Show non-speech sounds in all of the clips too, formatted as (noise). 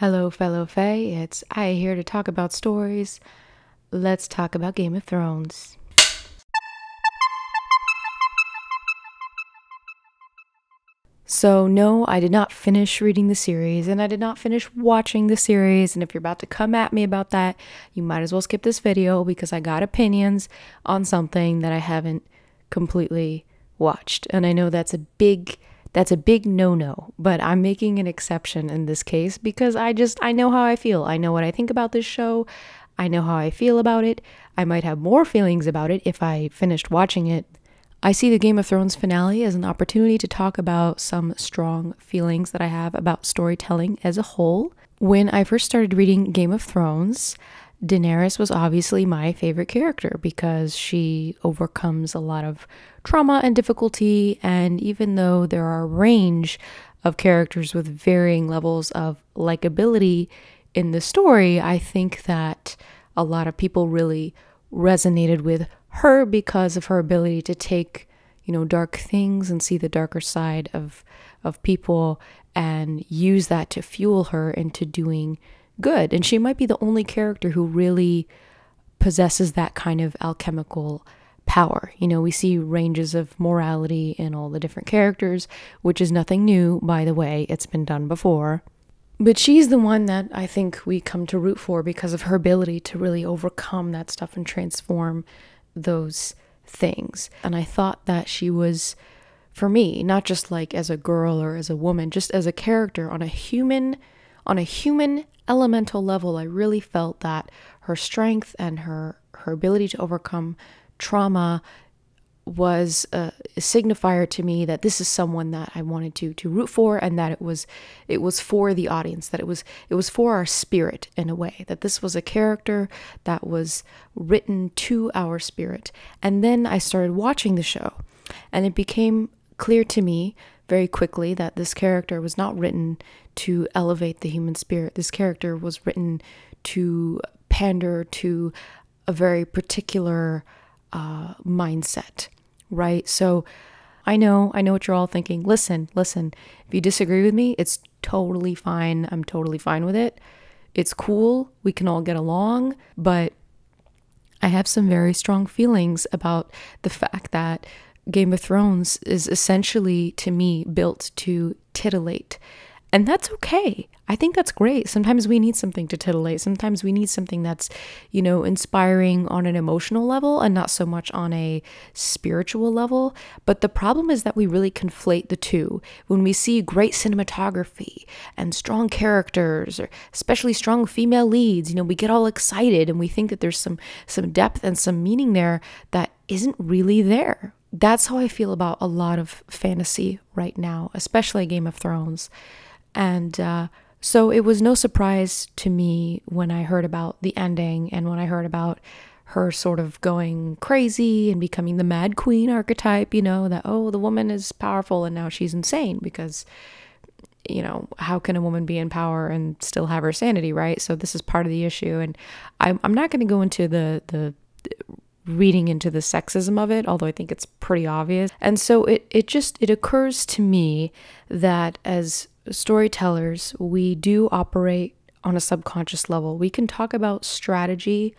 Hello, fellow Faye. It's I here to talk about stories. Let's talk about Game of Thrones. So, no, I did not finish reading the series and I did not finish watching the series. And if you're about to come at me about that, you might as well skip this video because I got opinions on something that I haven't completely watched. And I know that's a big that's a big no no, but I'm making an exception in this case because I just, I know how I feel. I know what I think about this show. I know how I feel about it. I might have more feelings about it if I finished watching it. I see the Game of Thrones finale as an opportunity to talk about some strong feelings that I have about storytelling as a whole. When I first started reading Game of Thrones, Daenerys was obviously my favorite character because she overcomes a lot of trauma and difficulty. And even though there are a range of characters with varying levels of likability in the story, I think that a lot of people really resonated with her because of her ability to take, you know, dark things and see the darker side of of people and use that to fuel her into doing good. And she might be the only character who really possesses that kind of alchemical power. You know, we see ranges of morality in all the different characters, which is nothing new, by the way, it's been done before. But she's the one that I think we come to root for because of her ability to really overcome that stuff and transform those things. And I thought that she was, for me, not just like as a girl or as a woman, just as a character on a human on a human elemental level, I really felt that her strength and her her ability to overcome trauma was a, signifier to me that this is someone that I wanted to to root for and that it was it was for the audience that it was it was for our spirit in a way that this was a character that was written to our spirit and then I started watching the show and it became clear to me very quickly that this character was not written to elevate the human spirit. This character was written to pander to a very particular uh, mindset, right? So I know, I know what you're all thinking. Listen, listen, if you disagree with me, it's totally fine. I'm totally fine with it. It's cool. We can all get along, but I have some very strong feelings about the fact that Game of Thrones is essentially, to me, built to titillate. And that's okay. I think that's great. Sometimes we need something to titillate. Sometimes we need something that's, you know, inspiring on an emotional level and not so much on a spiritual level. But the problem is that we really conflate the two. When we see great cinematography and strong characters or especially strong female leads, you know, we get all excited and we think that there's some some depth and some meaning there that isn't really there that's how I feel about a lot of fantasy right now, especially Game of Thrones. And uh, so it was no surprise to me when I heard about the ending and when I heard about her sort of going crazy and becoming the Mad Queen archetype, you know, that, oh, the woman is powerful and now she's insane because, you know, how can a woman be in power and still have her sanity, right? So this is part of the issue. And I'm, I'm not going to go into the, the, the reading into the sexism of it, although I think it's pretty obvious. And so it, it just it occurs to me that as storytellers, we do operate on a subconscious level. We can talk about strategy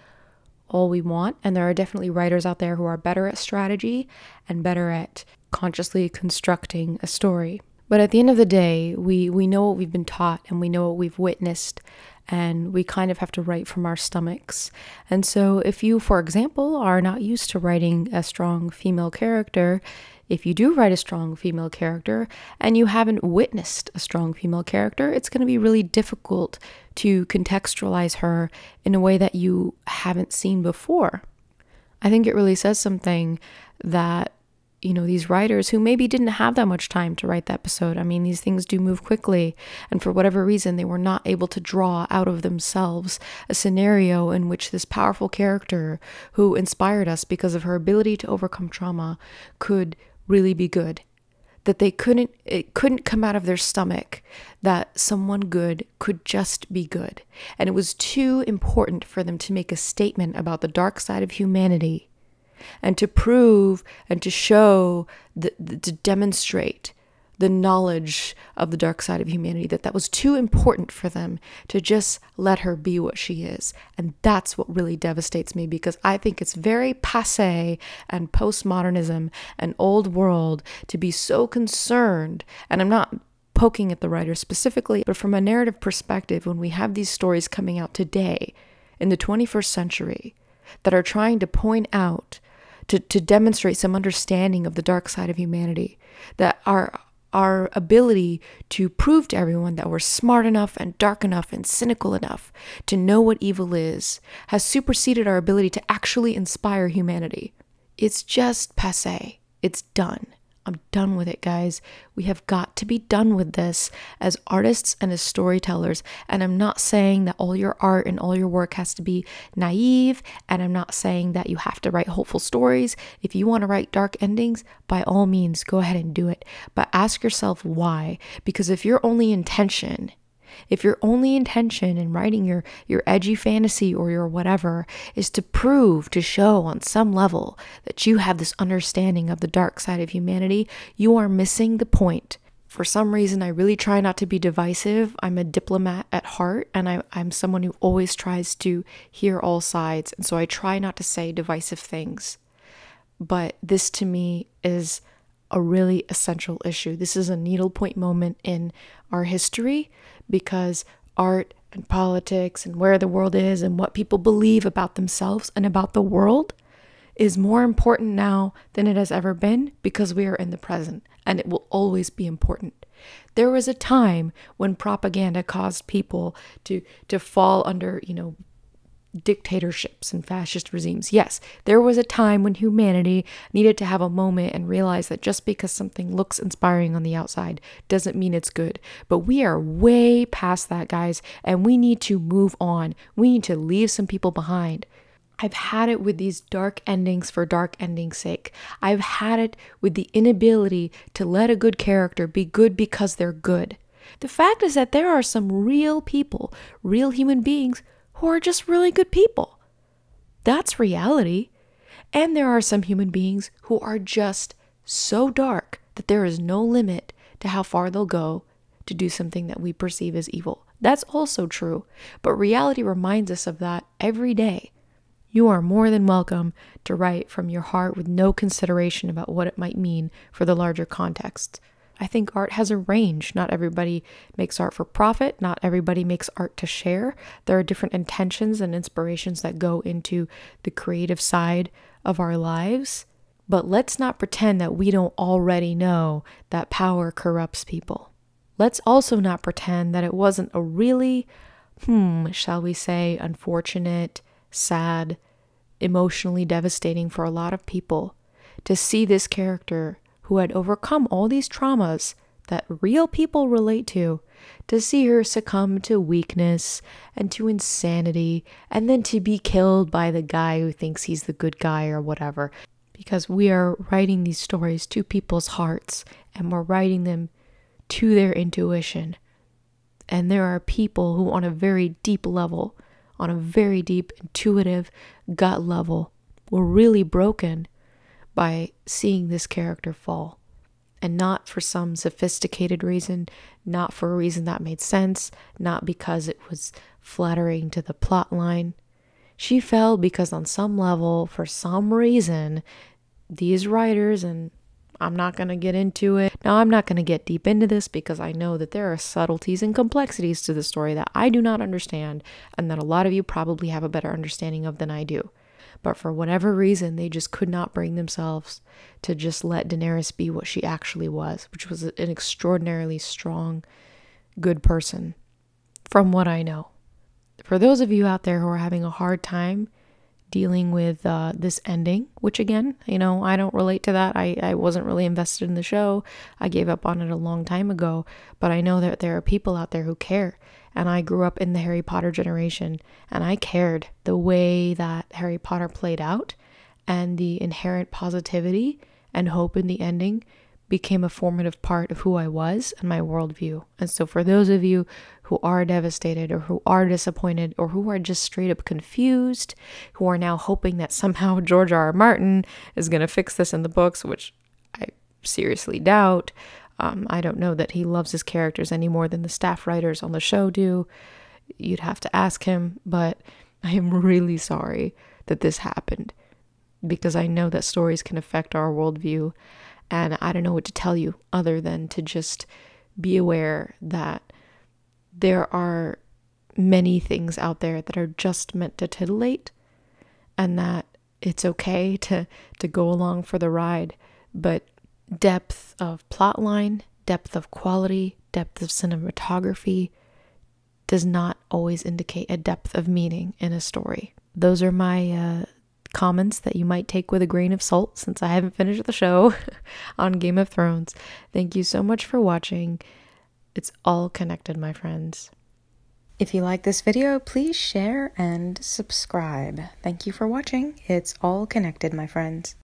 all we want, and there are definitely writers out there who are better at strategy and better at consciously constructing a story. But at the end of the day, we, we know what we've been taught and we know what we've witnessed and we kind of have to write from our stomachs. And so, if you, for example, are not used to writing a strong female character, if you do write a strong female character and you haven't witnessed a strong female character, it's going to be really difficult to contextualize her in a way that you haven't seen before. I think it really says something that you know these writers who maybe didn't have that much time to write the episode i mean these things do move quickly and for whatever reason they were not able to draw out of themselves a scenario in which this powerful character who inspired us because of her ability to overcome trauma could really be good that they couldn't it couldn't come out of their stomach that someone good could just be good and it was too important for them to make a statement about the dark side of humanity and to prove and to show, the, the, to demonstrate the knowledge of the dark side of humanity, that that was too important for them to just let her be what she is. And that's what really devastates me because I think it's very passe and postmodernism and old world to be so concerned. And I'm not poking at the writer specifically, but from a narrative perspective, when we have these stories coming out today in the 21st century that are trying to point out to, to demonstrate some understanding of the dark side of humanity, that our our ability to prove to everyone that we're smart enough and dark enough and cynical enough to know what evil is has superseded our ability to actually inspire humanity. It's just passe. It's done. I'm done with it, guys. We have got to be done with this as artists and as storytellers. And I'm not saying that all your art and all your work has to be naive. And I'm not saying that you have to write hopeful stories. If you want to write dark endings, by all means, go ahead and do it. But ask yourself why. Because if your only intention if your only intention in writing your, your edgy fantasy or your whatever is to prove, to show on some level that you have this understanding of the dark side of humanity, you are missing the point. For some reason, I really try not to be divisive. I'm a diplomat at heart, and I, am someone who always tries to hear all sides. And so I try not to say divisive things. But this to me is a really essential issue. This is a needlepoint moment in our history because art and politics and where the world is and what people believe about themselves and about the world is more important now than it has ever been because we are in the present and it will always be important. There was a time when propaganda caused people to to fall under, you know, dictatorships and fascist regimes. Yes, there was a time when humanity needed to have a moment and realize that just because something looks inspiring on the outside doesn't mean it's good. But we are way past that, guys, and we need to move on. We need to leave some people behind. I've had it with these dark endings for dark ending's sake. I've had it with the inability to let a good character be good because they're good. The fact is that there are some real people, real human beings who are just really good people. That's reality. And there are some human beings who are just so dark that there is no limit to how far they'll go to do something that we perceive as evil. That's also true, but reality reminds us of that every day. You are more than welcome to write from your heart with no consideration about what it might mean for the larger context. I think art has a range. Not everybody makes art for profit, not everybody makes art to share. There are different intentions and inspirations that go into the creative side of our lives. But let's not pretend that we don't already know that power corrupts people. Let's also not pretend that it wasn't a really, hmm, shall we say, unfortunate, sad, emotionally devastating for a lot of people to see this character who had overcome all these traumas that real people relate to, to see her succumb to weakness and to insanity, and then to be killed by the guy who thinks he's the good guy or whatever. Because we are writing these stories to people's hearts and we're writing them to their intuition. And there are people who, on a very deep level, on a very deep, intuitive gut level, were really broken by seeing this character fall. And not for some sophisticated reason, not for a reason that made sense, not because it was flattering to the plot line. She fell because, on some level, for some reason, these writers, and I'm not going to get into it. Now, I'm not going to get deep into this because I know that there are subtleties and complexities to the story that I do not understand, and that a lot of you probably have a better understanding of than I do but for whatever reason, they just could not bring themselves to just let Daenerys be what she actually was, which was an extraordinarily strong, good person, from what I know. For those of you out there who are having a hard time dealing with uh, this ending, which again, you know, I don't relate to that. I, I wasn't really invested in the show. I gave up on it a long time ago, but I know that there are people out there who care and I grew up in the Harry Potter generation and I cared the way that Harry Potter played out and the inherent positivity and hope in the ending became a formative part of who I was and my worldview. And so, for those of you who are devastated or who are disappointed or who are just straight up confused, who are now hoping that somehow (laughs) George R. R. Martin is going to fix this in the books, which I seriously doubt, um, I don't know that he loves his characters any more than the staff writers on the show do. You'd have to ask him, but (laughs) I am really sorry that this happened because I know that stories can affect our worldview. And I don't know what to tell you other than to just be aware that there are many things out there that are just meant to titillate and that it's okay to to go along for the ride but depth of plotline, depth of quality, depth of cinematography does not always indicate a depth of meaning in a story. Those are my uh, comments that you might take with a grain of salt since I haven't finished the show (laughs) on Game of Thrones. Thank you so much for watching. It's all connected, my friends. If you like this video, please share and subscribe. Thank you for watching. It's all connected, my friends.